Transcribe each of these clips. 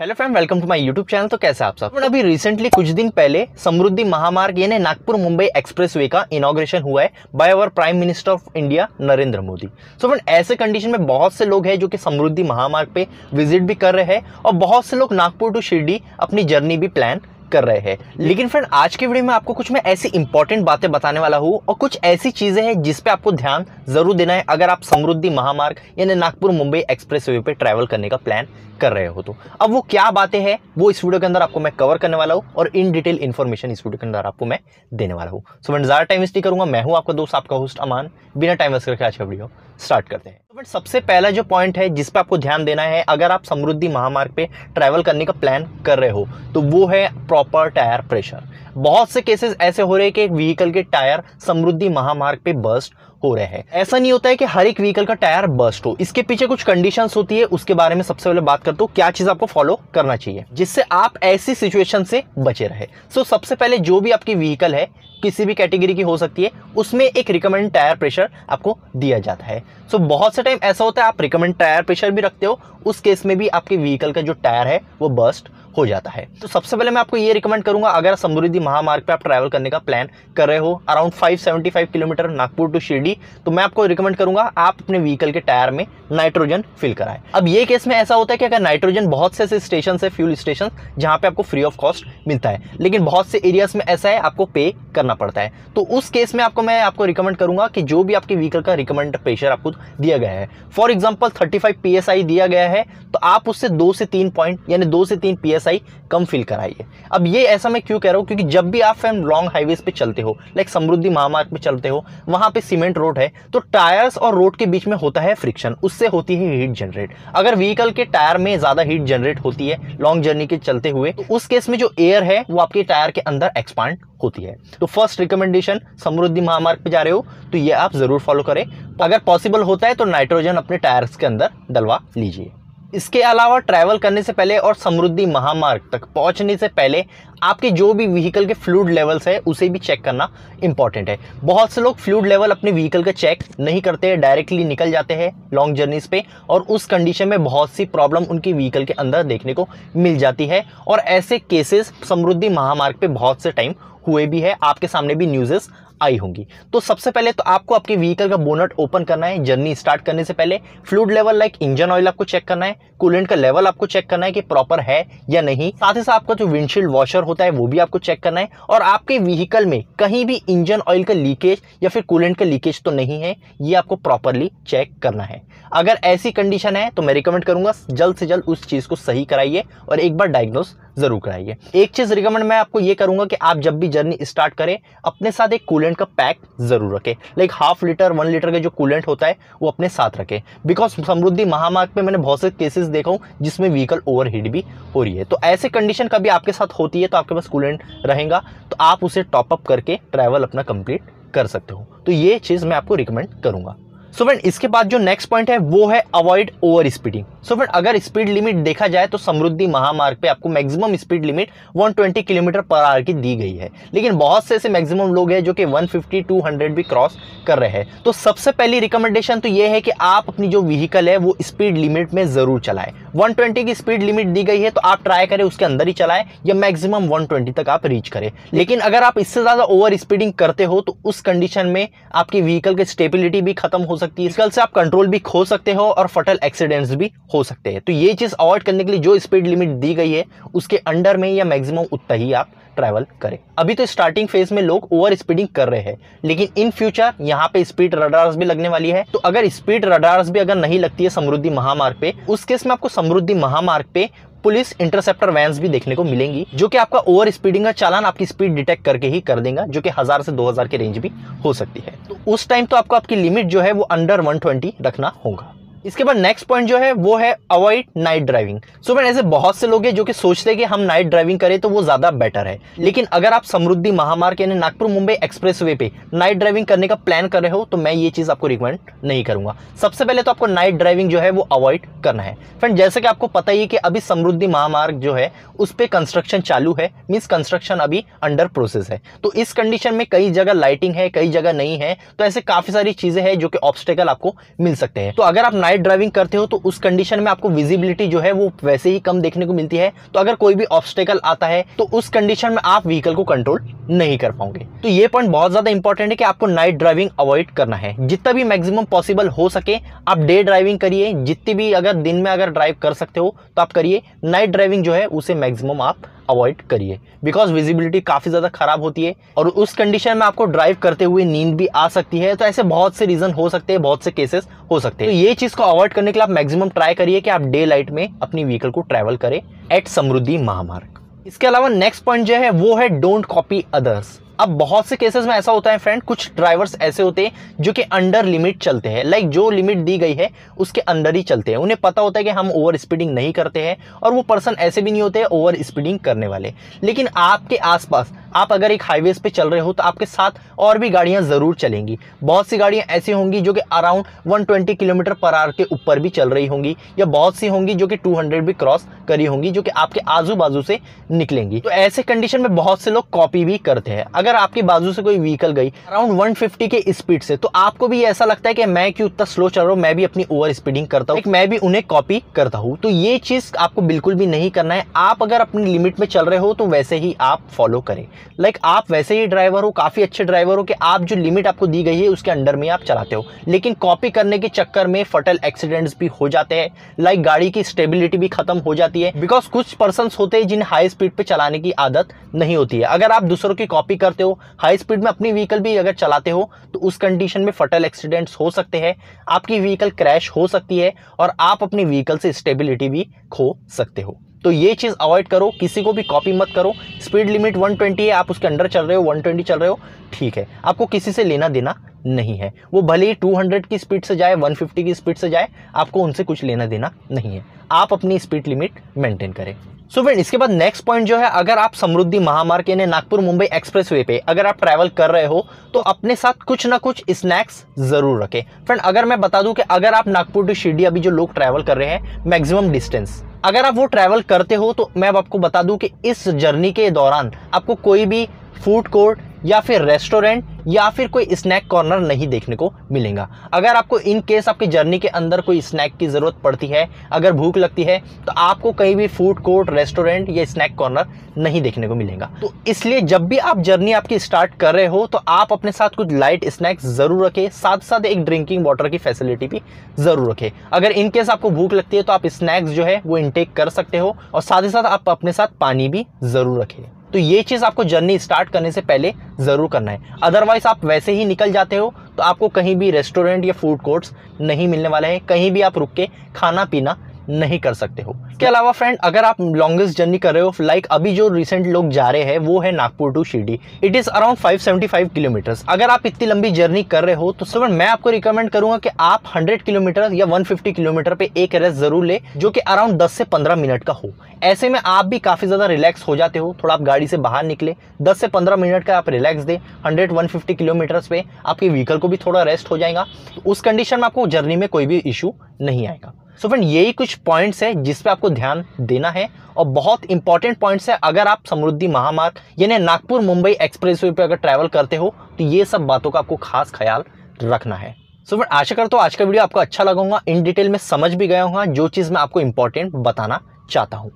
hello friend welcome to my YouTube channel तो कैसे आप सब अभी रिसेंटली कुछ दिन पहले समृद्धि महामार्ग यानी नागपुर मुंबई एक्सप्रेसवे का इनाग्रेशन हुआ है by our prime minister of India Narendra Modi so friend ऐसे कंडीशन में बहुत से लोग हैं जो कि समृद्धि महामार्ग पे विजिट भी कर रहे हैं और बहुत से लोग नागपुर टू शिरडी अपनी जर्नी भी प्लान कर रहे हैं लेकिन फ्रेंड आज के वीडियो में आपको कुछ मैं ऐसी इंपॉर्टेंट बातें बताने वाला हूँ और कुछ ऐसी चीजें हैं जिस पे आपको ध्यान जरूर देना है अगर आप समृद्धि महामार्ग यानी नागपुर मुंबई एक्सप्रेस वे पे ट्रैवल करने का प्लान कर रहे हो तो अब वो क्या बातें हैं वो इस वीडियो के अंदर आपको मैं कवर करने वाला हूँ और इन डिटेल इन्फॉर्मेशन इस वीडियो के अंदर आपको मैं देने वाला हूँ सो मैं ज़्यादा टाइम वेस्ट नहीं मैं हूँ आपका दोस्त आपका होस्ट अमान बिना टाइम वेस्ट करके आज का वीडियो स्टार्ट करते हैं तो बट सबसे पहला जो पॉइंट है जिस पर आपको ध्यान देना है अगर आप समृद्धि महामार्ग पे ट्रैवल करने का प्लान कर रहे हो तो वो है प्रॉपर टायर प्रेशर बहुत से केसेस ऐसे हो रहे हैं कि एक व्हीकल के टायर समृद्धि महामार्ग पे बस्ट हो रहे हैं ऐसा नहीं होता है कि हर एक व्हीकल का टायर बस्ट हो इसके पीछे कुछ कंडीशन होती है उसके बारे में सबसे पहले बात करते हो क्या चीज आपको फॉलो करना चाहिए जिससे आप ऐसी सिचुएशन से बचे रहे सो so, सबसे पहले जो भी आपकी व्हीकल है किसी भी कैटेगरी की हो सकती है उसमें एक रिकमेंड टायर प्रेशर आपको दिया जाता है सो so, बहुत से टाइम ऐसा होता है आप रिकमेंड टायर प्रेशर भी रखते हो उस केस में भी आपके व्हीकल का जो टायर है वो बस्ट हो जाता है तो सबसे पहले मैं आपको ये रिकमेंड करूंगा अगर समृद्धि महामार्ग पे आप ट्रैवल करने का प्लान कर रहे हो around 575 kilometre Nagpur to Shirdi तो मैं आपको रिकमेंड करूंगा आप अपने व्हीकल के टायर में नाइट्रोजन फिल कराएं अब ये केस में ऐसा होता है कि अगर नाइट्रोजन बहुत से ऐसे स्टेशन है फ्यूल स्टेशन जहाँ पे आपको फ्री ऑफ कॉस्ट मिलता है लेकिन बहुत से एरियाज में ऐसा है आपको पे करना पड़ता है तो उस केस में आपको मैं आपको रिकमेंड करूंगा कि जो भी आपके व्हीकल का रिकमेंड प्रेशर आपको दिया गया है फॉर एग्जाम्पल थर्टी फाइव दिया गया है तो आप उससे दो से तीन पॉइंट यानी दो से तीन पी एक्सरसाइज कम फील कराइए अब ये ऐसा मैं क्यों कह रहा हूँ क्योंकि जब भी आप फैम लॉन्ग हाईवेज पे चलते हो लाइक समृद्धि महामार्ग पे चलते हो वहाँ पे सीमेंट रोड है तो टायर्स और रोड के बीच में होता है फ्रिक्शन उससे होती है हीट जनरेट अगर व्हीकल के टायर में ज़्यादा हीट जनरेट होती है लॉन्ग जर्नी के चलते हुए तो उस केस में जो एयर है वो आपके टायर के अंदर एक्सपांड होती है तो फर्स्ट रिकमेंडेशन समृद्धि महामार्ग पे जा रहे हो तो ये आप ज़रूर फॉलो करें अगर पॉसिबल होता है तो नाइट्रोजन अपने टायर्स के अंदर डलवा लीजिए इसके अलावा ट्रैवल करने से पहले और समृद्धि महामार्ग तक पहुंचने से पहले आपके जो भी व्हीकल के फ्लूड लेवल्स है उसे भी चेक करना इंपॉर्टेंट है बहुत से लोग फ्लूड लेवल अपने व्हीकल का चेक नहीं करते हैं डायरेक्टली निकल जाते हैं लॉन्ग जर्नीज पे और उस कंडीशन में बहुत सी प्रॉब्लम उनकी व्हीकल के अंदर देखने को मिल जाती है और ऐसे केसेस समृद्धि महामार्ग पर बहुत से टाइम हुए भी है आपके सामने भी न्यूज़ेस आई होंगी तो सबसे पहले तो आपको आपके व्हीकल का बोनट ओपन करना है जर्नी स्टार्ट करने से पहले fluid level like engine oil आपको चेक करना है कूलेंट का लेवल आपको चेक करना है कि प्रॉपर है या नहीं साथ ही साथ आपका जो विंडशील्ड वॉशर होता है वो भी आपको चेक करना है और आपके व्हीकल में कहीं भी इंजन ऑयल का लीकेज या फिर कूलेंट का लीकेज तो नहीं है ये आपको प्रॉपरली चेक करना है अगर ऐसी कंडीशन है तो मैं रिकमेंड करूंगा जल्द से जल्द उस चीज़ को सही कराइए और एक बार डायग्नोस जरूर कराइए एक चीज रिकमेंड मैं आपको ये करूंगा कि आप जब भी जर्नी स्टार्ट करें अपने साथ एक कूलेंट का पैक जरूर रखें like half litre one litre का जो कूलेंट होता है वो अपने साथ रखें बिकॉज समृद्धि महामार्ग में मैंने बहुत से केसेस देखा हूँ जिसमें व्हीकल ओवर भी हो रही है तो ऐसे कंडीशन कभी आपके साथ होती है तो आपके पास कूलेंट रहेगा तो आप उसे टॉपअप करके ट्रैवल अपना कंप्लीट कर सकते हो तो ये चीज़ मैं आपको रिकमेंड करूँगा सो so फ्रेंड इसके बाद जो नेक्स्ट पॉइंट है वो है avoid over speeding so so, अगर स्पीड लिमिट देखा जाए तो समृद्धि महामार्ग पे आपको maximum speed limit 120 kilometre per hour की दी गई है लेकिन बहुत से ऐसे मैक्सिमम लोग हैं जो कि 150 200 भी क्रॉस कर रहे हैं तो सबसे पहली रिकमेंडेशन तो ये है कि आप अपनी जो व्हीकल है वो स्पीड लिमिट में ज़रूर चलाएं वन की स्पीड लिमिट दी गई है तो आप ट्राई करें उसके अंदर ही चलाएं या मैक्सिमम वन तक आप रीच करें लेकिन अगर आप इससे ज़्यादा ओवर स्पीडिंग करते हो तो उस कंडीशन में आपकी व्हीकल की स्टेबिलिटी भी खत्म हो सकती है इसकल से आप कंट्रोल भी खो सकते हो और फटल एक्सीडेंट्स भी हो हो सकते हैं तो ये चीज़ अवॉइड करने के लिए जो स्पीड लिमिट दी गई है उसके अंडर में या मैक्सिमम उतना ही आप ट्रैवल करें अभी तो स्टार्टिंग फेज में लोग ओवर स्पीडिंग कर रहे हैं लेकिन इन फ्यूचर यहाँ पे स्पीड रडार्स भी लगने वाली है तो अगर स्पीड रडार्स भी अगर नहीं लगती है समृद्धि महामार्ग पे उस केस में आपको समृद्धि महामार्ग पे पुलिस इंटरसेप्टर वैन भी देखने को मिलेंगी जो कि आपका ओवर स्पीडिंग का चालान आपकी स्पीड डिटेक्ट करके ही कर देगा जो कि हजार से दो हजार के रेंज भी हो सकती है तो उस टाइम तो आपको आपकी लिमिट जो है वो अंडर 120 रखना होगा इसके बाद नेक्स्ट पॉइंट जो है वो है अवॉइड नाइट ड्राइविंग सो मैंने ऐसे बहुत से लोग हैं जो कि सोचते हैं कि हम नाइट ड्राइविंग करें तो वो ज़्यादा बेटर है लेकिन अगर आप समृद्धि महामार्ग यानी नागपुर मुंबई एक्सप्रेस वे पे नाइट ड्राइविंग करने का प्लान कर रहे हो तो मैं ये चीज़ आपको रिकमेंड नहीं करूंगा सबसे पहले तो आपको नाइट ड्राइविंग जो है वो अवॉइड करना है फ्रेंड जैसे कि आपको पता ही है कि अभी समृद्धि महामार्ग जो है उस पर कंस्ट्रक्शन चालू है मीन्स कंस्ट्रक्शन अभी अंडर प्रोसेस है तो इस कंडीशन में कई जगह लाइटिंग है कई जगह नहीं है तो ऐसे काफ़ी सारी चीज़ें हैं जो कि ऑब्स्टेकल आपको मिल सकते हैं तो अगर आप नाइट नाइट ड्राइविंग करते हो तो उस कंडीशन में आपको विजिबिलिटी जो है वो वैसे ही कम देखने को मिलती है तो अगर कोई भी ऑब्स्टेकल आता है तो उस कंडीशन में आप व्हीकल को कंट्रोल नहीं कर पाओगे तो ये पॉइंट बहुत ज्यादा इंपॉर्टेंट है कि आपको नाइट ड्राइविंग अवॉइड करना है जितना भी मैक्सिमम पॉसिबल हो सके आप डे ड्राइविंग करिए जितनी भी अगर दिन में अगर ड्राइव कर सकते हो तो आप करिए नाइट ड्राइविंग जो है उसे मैक्सिमम आप अवॉइड करिए बिकॉज विजिबिलिटी काफ़ी ज़्यादा ख़राब होती है और उस कंडीशन में आपको ड्राइव करते हुए नींद भी आ सकती है तो ऐसे बहुत से रीज़न हो सकते हैं बहुत से केसेस हो सकते हैं तो ये चीज़ को अवॉइड करने के लिए आप मैक्सिमम ट्राई करिए कि आप डे लाइट में अपनी व्हीकल को ट्रैवल करें एट समृद्धि महामार्ग इसके अलावा नेक्स्ट पॉइंट जो है वो है डोंट कॉपी अदर्स अब बहुत से केसेस में ऐसा होता है फ्रेंड कुछ ड्राइवर्स ऐसे होते हैं जो कि अंडर लिमिट चलते हैं लाइक जो लिमिट दी गई है उसके अंदर ही चलते हैं उन्हें पता होता है कि हम ओवर स्पीडिंग नहीं करते हैं और वो पर्सन ऐसे भी नहीं होते ओवर स्पीडिंग करने वाले लेकिन आपके आसपास आप अगर एक हाईवे पे चल रहे हो तो आपके साथ और भी गाड़ियां ज़रूर चलेंगी बहुत सी गाड़ियां ऐसी होंगी जो कि अराउंड 120 किलोमीटर पर आर के ऊपर भी चल रही होंगी या बहुत सी होंगी जो कि 200 भी क्रॉस करी होंगी जो कि आपके आजू बाजू से निकलेंगी तो ऐसे कंडीशन में बहुत से लोग कॉपी भी करते हैं अगर अगर आपकी बाजू से कोई व्हीकल गई अराउंड 150 के स्पीड से तो आपको भी ऐसा लगता है कि मैं क्यों उतना स्लो चल रहा हूँ मैं भी अपनी ओवर स्पीडिंग करता हूँ मैं भी उन्हें कॉपी करता हूँ तो ये चीज़ आपको बिल्कुल भी नहीं करना है आप अगर अपनी लिमिट में चल रहे हो तो वैसे ही आप फॉलो करें लाइक आप वैसे ही ड्राइवर हो काफ़ी अच्छे ड्राइवर हो कि आप जो लिमिट आपको दी गई है उसके अंडर में आप चलाते हो लेकिन कॉपी करने के चक्कर में फटल एक्सीडेंट्स भी हो जाते हैं लाइक गाड़ी की स्टेबिलिटी भी खत्म हो जाती है बिकॉज कुछ पर्सन होते हैं जिन्हें हाई स्पीड पर चलाने की आदत नहीं होती है अगर आप दूसरों की कॉपी करते करते हो हाई स्पीड में अपनी व्हीकल भी अगर चलाते हो तो उस कंडीशन में फटल एक्सीडेंट्स हो सकते हैं आपकी व्हीकल क्रैश हो सकती है और आप अपनी व्हीकल से स्टेबिलिटी भी खो सकते हो तो ये चीज़ अवॉइड करो किसी को भी कॉपी मत करो स्पीड लिमिट 120 है आप उसके अंडर चल रहे हो 120 चल रहे हो ठीक है आपको किसी से लेना देना नहीं है वो भले ही 200 की स्पीड से जाए 150 की स्पीड से जाए आपको उनसे कुछ लेना देना नहीं है आप अपनी स्पीड लिमिट मेंटेन करें सो so फ्रेंड इसके बाद नेक्स्ट पॉइंट जो है अगर आप समृद्धि महामार्ग यानी नागपुर मुंबई एक्सप्रेस वे पे अगर आप ट्रैवल कर रहे हो तो अपने साथ कुछ ना कुछ स्नैक्स जरूर रखें फ्रेंड अगर मैं बता दूं कि अगर आप नागपुर टू शिरडी अभी जो लोग ट्रैवल कर रहे हैं मैक्सिमम डिस्टेंस अगर आप वो ट्रैवल करते हो तो मैं आपको बता दूं कि इस जर्नी के दौरान आपको कोई भी फूड कोर्ट या फिर रेस्टोरेंट या फिर कोई स्नैक कॉर्नर नहीं देखने को मिलेगा अगर आपको इन केस आपकी जर्नी के अंदर कोई स्नैक की ज़रूरत पड़ती है अगर भूख लगती है तो आपको कहीं भी फूड कोर्ट रेस्टोरेंट या स्नैक कॉर्नर नहीं देखने को मिलेगा तो इसलिए जब भी आप जर्नी आपकी स्टार्ट कर रहे हो तो आप अपने साथ कुछ लाइट स्नैक्स ज़रूर रखें साथ साथ एक ड्रिंकिंग वाटर की फैसिलिटी भी ज़रूर रखें अगर इनकेस आपको भूख लगती है तो आप स्नैक्स जो है वो इनटेक कर सकते हो और साथ ही साथ आप अपने साथ पानी भी ज़रूर रखें तो ये चीज़ आपको जर्नी स्टार्ट करने से पहले ज़रूर करना है अदरवाइज आप वैसे ही निकल जाते हो तो आपको कहीं भी रेस्टोरेंट या फूड कोर्ट्स नहीं मिलने वाले हैं कहीं भी आप रुक के खाना पीना नहीं कर सकते हो इसके अलावा फ्रेंड अगर आप लॉन्गेस्ट जर्नी कर रहे हो लाइक अभी जो रिसेंट लोग जा रहे हैं वो है Nagpur to Shirdi it is around 575 kilometre अगर आप इतनी लंबी जर्नी कर रहे हो तो सब मैं आपको रिकमेंड करूंगा कि आप 100 किलोमीटर या 150 किलोमीटर पे एक रेस्ट जरूर ले जो कि अराउंड दस से पंद्रह मिनट का हो ऐसे में आप भी काफ़ी ज़्यादा रिलैक्स हो जाते हो थोड़ा आप गाड़ी से बाहर निकले दस से पंद्रह मिनट का आप relax hundred one fifty kilometre पे आपके व्हीकल को भी थोड़ा रेस्ट हो जाएगा उस कंडीशन में आपको जर्नी में कोई भी इशू नहीं आएगा सो फ्रेंड यही कुछ पॉइंट्स है जिस पे आपको ध्यान देना है और बहुत इंपॉर्टेंट पॉइंट्स है अगर आप समृद्धि महामार्ग यानी नागपुर मुंबई एक्सप्रेस वे पर अगर ट्रैवल करते हो तो ये सब बातों का आपको खास ख्याल रखना है सो फ्रेंड आशा करता हूँ आज का वीडियो आपको अच्छा लगूंगा इन डिटेल में समझ भी गया हूँ जो चीज़ मैं आपको इंपॉर्टेंट बताना चाहता हूँ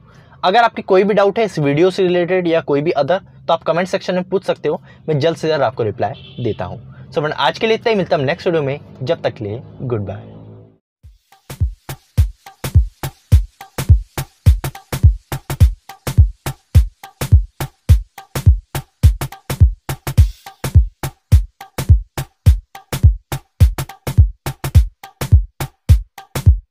अगर आपकी कोई भी डाउट है इस वीडियो से रिलेटेड या कोई भी अदर तो आप कमेंट सेक्शन में पूछ सकते हो मैं जल्द से जल्द आपको रिप्लाई देता हूँ सो so, फ्रेंड आज के लिए इतना ही मिलता हूँ नेक्स्ट वीडियो में जब तक लिए गुड बाय